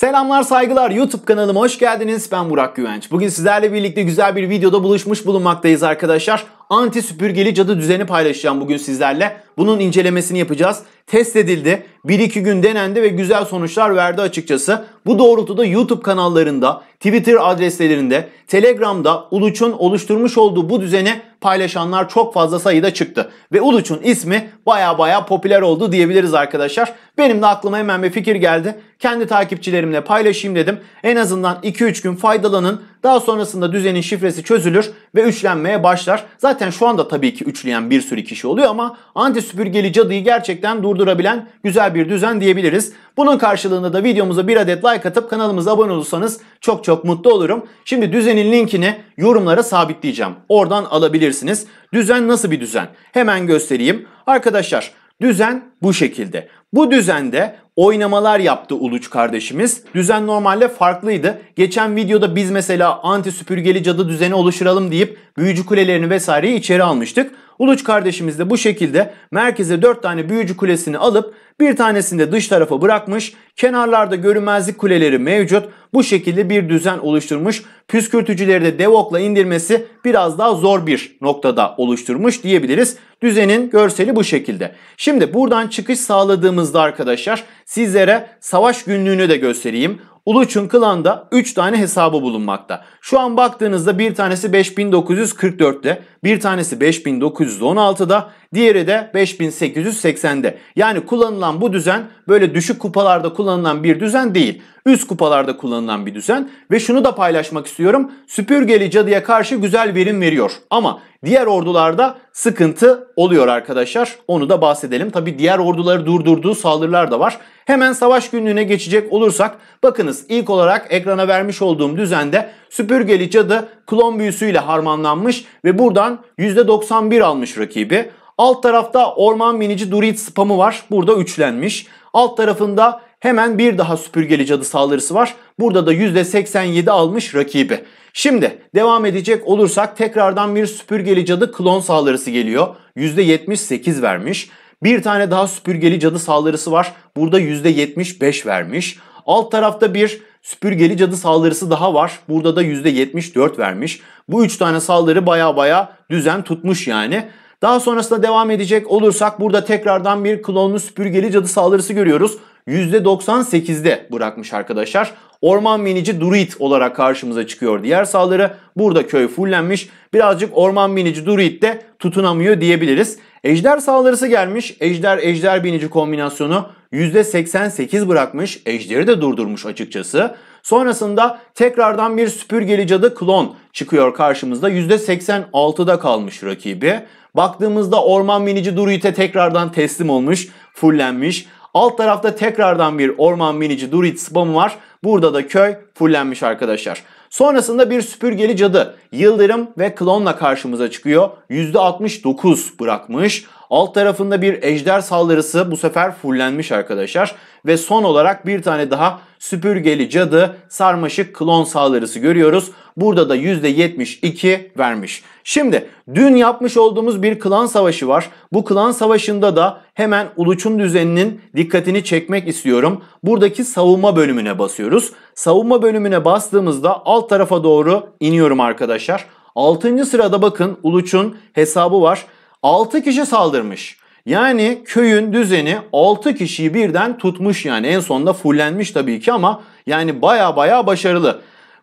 Selamlar saygılar YouTube kanalıma hoş geldiniz. Ben Burak Güvenç. Bugün sizlerle birlikte güzel bir videoda buluşmuş bulunmaktayız arkadaşlar. Anti süpürgeli cadı düzeni paylaşacağım bugün sizlerle. Bunun incelemesini yapacağız. Test edildi. 1-2 gün denendi ve güzel sonuçlar verdi açıkçası. Bu doğrultuda YouTube kanallarında, Twitter adreslerinde, Telegram'da Uluç'un oluşturmuş olduğu bu düzene paylaşanlar çok fazla sayıda çıktı. Ve Uluç'un ismi baya baya popüler oldu diyebiliriz arkadaşlar. Benim de aklıma hemen bir fikir geldi. Kendi takipçilerimle paylaşayım dedim. En azından 2-3 gün faydalanın. Daha sonrasında düzenin şifresi çözülür ve üçlenmeye başlar. Zaten şu anda tabii ki üçleyen bir sürü kişi oluyor ama anti süpürgeli cadıyı gerçekten durdurabilen güzel bir düzen diyebiliriz. Bunun karşılığında da videomuza bir adet like atıp kanalımıza abone olursanız çok çok mutlu olurum. Şimdi düzenin linkini yorumlara sabitleyeceğim. Oradan alabilirsiniz. Düzen nasıl bir düzen? Hemen göstereyim. Arkadaşlar Düzen bu şekilde. Bu düzende oynamalar yaptı Uluç kardeşimiz. Düzen normalde farklıydı. Geçen videoda biz mesela anti süpürgeli cadı düzeni oluşturalım deyip büyücü kulelerini vesaireyi içeri almıştık. Uluç kardeşimiz de bu şekilde merkeze 4 tane büyücü kulesini alıp bir tanesini de dış tarafa bırakmış. Kenarlarda görünmezlik kuleleri mevcut. Bu şekilde bir düzen oluşturmuş. Püskürtücüleri de devokla indirmesi biraz daha zor bir noktada oluşturmuş diyebiliriz. Düzenin görseli bu şekilde. Şimdi buradan çıkış sağladığımızda arkadaşlar Sizlere savaş günlüğünü de göstereyim. Uluç'un klanda 3 tane hesabı bulunmakta. Şu an baktığınızda bir tanesi 5944'te, bir tanesi 5916'da, Diğeri de 5880'de. Yani kullanılan bu düzen böyle düşük kupalarda kullanılan bir düzen değil. Üst kupalarda kullanılan bir düzen ve şunu da paylaşmak istiyorum. Süpürgeli cadıya karşı güzel verim veriyor ama diğer ordularda sıkıntı oluyor arkadaşlar. Onu da bahsedelim. Tabi diğer orduları durdurduğu saldırılar da var. Hemen savaş günlüğüne geçecek olursak bakınız ilk olarak ekrana vermiş olduğum düzende süpürgeli cadı klon büyüsüyle harmanlanmış ve buradan %91 almış rakibi. Alt tarafta orman minici druid spamı var. Burada üçlenmiş. Alt tarafında hemen bir daha süpürgeli cadı saldırısı var. Burada da %87 almış rakibi. Şimdi devam edecek olursak tekrardan bir süpürgeli cadı klon saldırısı geliyor. %78 vermiş. Bir tane daha süpürgeli cadı saldırısı var. Burada %75 vermiş. Alt tarafta bir süpürgeli cadı saldırısı daha var. Burada da %74 vermiş. Bu 3 tane saldırı baya baya düzen tutmuş yani. Daha sonrasında devam edecek olursak burada tekrardan bir klonlu süpürgeli cadı saldırısı görüyoruz. %98'de bırakmış arkadaşlar. Orman minici druid olarak karşımıza çıkıyor diğer saldırı. Burada köy fullenmiş. Birazcık orman minici druid de tutunamıyor diyebiliriz. Ejder saldırısı gelmiş. Ejder ejder binici kombinasyonu %88 bırakmış. Ejderi de durdurmuş açıkçası. Sonrasında tekrardan bir süpürgeli cadı klon çıkıyor karşımızda. %86'da kalmış rakibi. Baktığımızda orman binici Durite tekrardan teslim olmuş, fullenmiş. Alt tarafta tekrardan bir orman binici Durit spamı var. Burada da köy fullenmiş arkadaşlar. Sonrasında bir süpürgeli cadı Yıldırım ve Klon'la karşımıza çıkıyor. %69 bırakmış. Alt tarafında bir ejder saldırısı bu sefer fullenmiş arkadaşlar. Ve son olarak bir tane daha süpürgeli cadı sarmaşık klon saldırısı görüyoruz. Burada da %72 vermiş. Şimdi dün yapmış olduğumuz bir klan savaşı var. Bu klan savaşında da hemen Uluç'un düzeninin dikkatini çekmek istiyorum. Buradaki savunma bölümüne basıyoruz. Savunma bölümüne bastığımızda alt tarafa doğru iniyorum arkadaşlar. 6. sırada bakın Uluç'un hesabı var. 6 kişi saldırmış. Yani köyün düzeni 6 kişiyi birden tutmuş yani en sonunda fullenmiş tabii ki ama yani baya baya başarılı.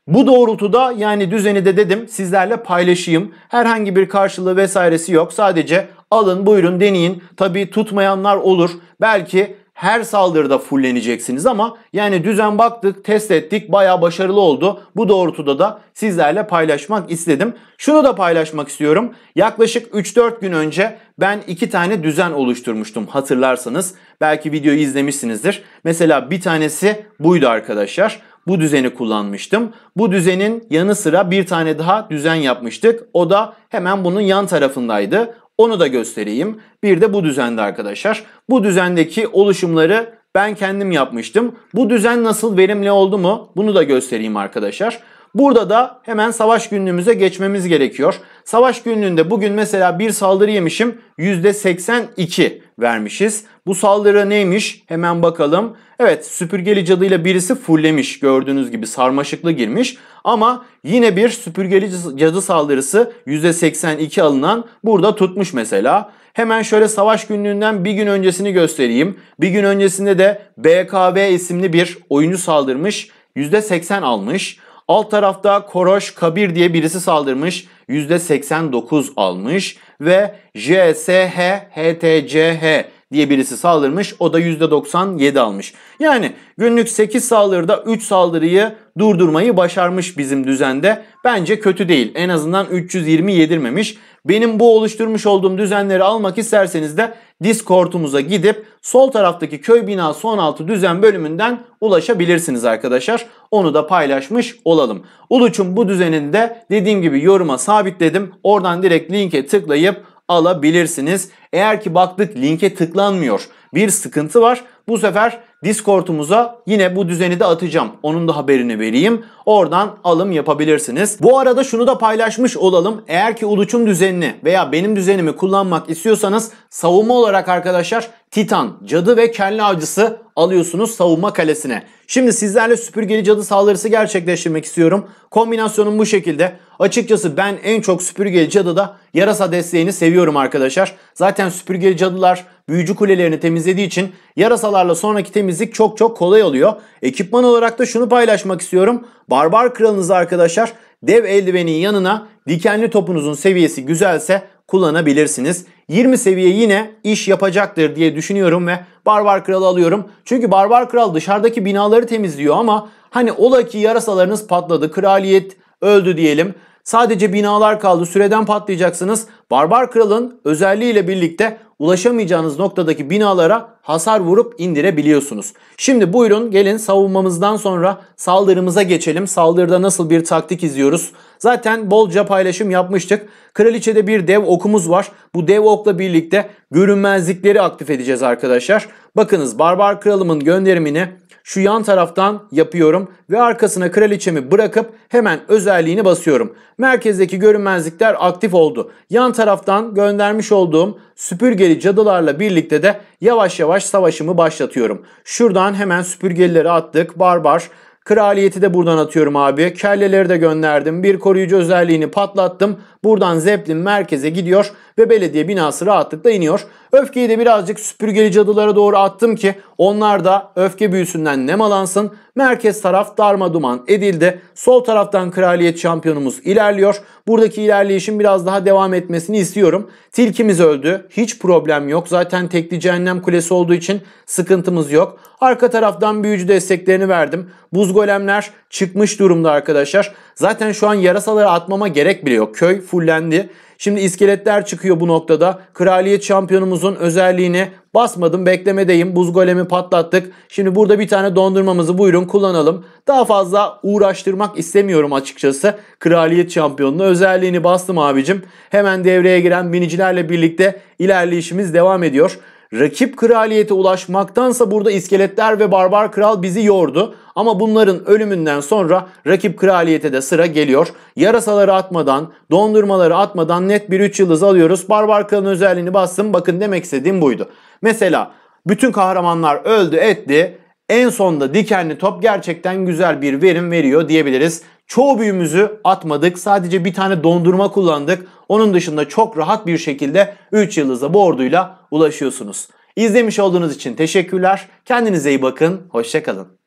Bu doğrultuda yani düzeni de dedim sizlerle paylaşayım. Herhangi bir karşılığı vesairesi yok. Sadece alın buyurun deneyin. Tabii tutmayanlar olur. Belki her saldırıda fulleneceksiniz ama yani düzen baktık, test ettik, baya başarılı oldu. Bu doğrultuda da sizlerle paylaşmak istedim. Şunu da paylaşmak istiyorum. Yaklaşık 3-4 gün önce ben iki tane düzen oluşturmuştum hatırlarsanız. Belki videoyu izlemişsinizdir. Mesela bir tanesi buydu arkadaşlar. Bu düzeni kullanmıştım. Bu düzenin yanı sıra bir tane daha düzen yapmıştık. O da hemen bunun yan tarafındaydı. Onu da göstereyim. Bir de bu düzende arkadaşlar. Bu düzendeki oluşumları ben kendim yapmıştım. Bu düzen nasıl verimli oldu mu? Bunu da göstereyim arkadaşlar. Burada da hemen savaş günlüğümüze geçmemiz gerekiyor. Savaş günlüğünde bugün mesela bir saldırı yemişim %82 vermişiz. Bu saldırı neymiş? Hemen bakalım. Evet süpürgeli cadıyla birisi fullemiş gördüğünüz gibi sarmaşıklı girmiş. Ama yine bir süpürgeli cadı saldırısı %82 alınan burada tutmuş mesela. Hemen şöyle savaş günlüğünden bir gün öncesini göstereyim. Bir gün öncesinde de BKB isimli bir oyuncu saldırmış %80 almış. Alt tarafta Koroş Kabir diye birisi saldırmış. %89 almış ve JSH HTCH diye birisi saldırmış. O da %97 almış. Yani günlük 8 saldırıda 3 saldırıyı durdurmayı başarmış bizim düzende. Bence kötü değil. En azından 320 yedirmemiş. Benim bu oluşturmuş olduğum düzenleri almak isterseniz de Discord'umuza gidip sol taraftaki köy bina son altı düzen bölümünden ulaşabilirsiniz arkadaşlar. Onu da paylaşmış olalım. Uluç'un bu düzeninde dediğim gibi yoruma sabitledim. Oradan direkt linke tıklayıp alabilirsiniz. Eğer ki baktık linke tıklanmıyor bir sıkıntı var bu sefer Discord'umuza yine bu düzeni de atacağım. Onun da haberini vereyim. Oradan alım yapabilirsiniz. Bu arada şunu da paylaşmış olalım. Eğer ki Uluç'un düzenini veya benim düzenimi kullanmak istiyorsanız savunma olarak arkadaşlar Titan, Cadı ve Kelli Avcısı alıyorsunuz savunma kalesine. Şimdi sizlerle süpürgeli cadı saldırısı gerçekleştirmek istiyorum. Kombinasyonum bu şekilde. Açıkçası ben en çok süpürgeli cadıda yarasa desteğini seviyorum arkadaşlar. Zaten süpürgeli cadılar büyücü kulelerini temizlediği için yarasalarla sonraki temizlik çok çok kolay oluyor. Ekipman olarak da şunu paylaşmak istiyorum. Barbar kralınızı arkadaşlar dev eldivenin yanına dikenli topunuzun seviyesi güzelse kullanabilirsiniz. 20 seviye yine iş yapacaktır diye düşünüyorum ve Barbar Kral'ı alıyorum. Çünkü Barbar Kral dışarıdaki binaları temizliyor ama hani ola ki yarasalarınız patladı, kraliyet öldü diyelim. Sadece binalar kaldı süreden patlayacaksınız. Barbar kralın özelliğiyle birlikte ulaşamayacağınız noktadaki binalara hasar vurup indirebiliyorsunuz. Şimdi buyurun gelin savunmamızdan sonra saldırımıza geçelim. Saldırıda nasıl bir taktik izliyoruz? Zaten bolca paylaşım yapmıştık. Kraliçede bir dev okumuz var. Bu dev okla birlikte görünmezlikleri aktif edeceğiz arkadaşlar. Bakınız Barbar Kralım'ın gönderimini şu yan taraftan yapıyorum ve arkasına kraliçemi bırakıp hemen özelliğini basıyorum. Merkezdeki görünmezlikler aktif oldu. Yan taraftan göndermiş olduğum süpürgeli cadılarla birlikte de yavaş yavaş savaşımı başlatıyorum. Şuradan hemen süpürgelileri attık. Barbar Kraliyeti de buradan atıyorum abi. Kelleleri de gönderdim. Bir koruyucu özelliğini patlattım. Buradan Zeppelin merkeze gidiyor ve belediye binası rahatlıkla iniyor. Öfkeyi de birazcık süpürgeli cadılara doğru attım ki onlar da öfke büyüsünden nemalansın. Merkez taraf darma duman edildi. Sol taraftan kraliyet şampiyonumuz ilerliyor. Buradaki ilerleyişin biraz daha devam etmesini istiyorum. Tilkimiz öldü. Hiç problem yok. Zaten tekli cehennem kulesi olduğu için sıkıntımız yok. Arka taraftan büyücü desteklerini verdim. Buz golemler çıkmış durumda arkadaşlar. Zaten şu an yarasaları atmama gerek bile yok. Köy fullendi. Şimdi iskeletler çıkıyor bu noktada. Kraliyet şampiyonumuzun özelliğini basmadım beklemedeyim. Buz golemi patlattık. Şimdi burada bir tane dondurmamızı buyurun kullanalım. Daha fazla uğraştırmak istemiyorum açıkçası. Kraliyet şampiyonunun özelliğini bastım abicim. Hemen devreye giren binicilerle birlikte ilerleyişimiz devam ediyor. Rakip kraliyete ulaşmaktansa burada iskeletler ve barbar kral bizi yordu. Ama bunların ölümünden sonra rakip kraliyete de sıra geliyor. Yarasaları atmadan, dondurmaları atmadan net bir 3 yıldız alıyoruz. Barbar kralın özelliğini bastım. Bakın demek istediğim buydu. Mesela bütün kahramanlar öldü etti. En sonda dikenli top gerçekten güzel bir verim veriyor diyebiliriz. Çoğu büyümüzü atmadık. Sadece bir tane dondurma kullandık. Onun dışında çok rahat bir şekilde 3 yıldızla bu orduyla ulaşıyorsunuz. İzlemiş olduğunuz için teşekkürler. Kendinize iyi bakın. Hoşçakalın.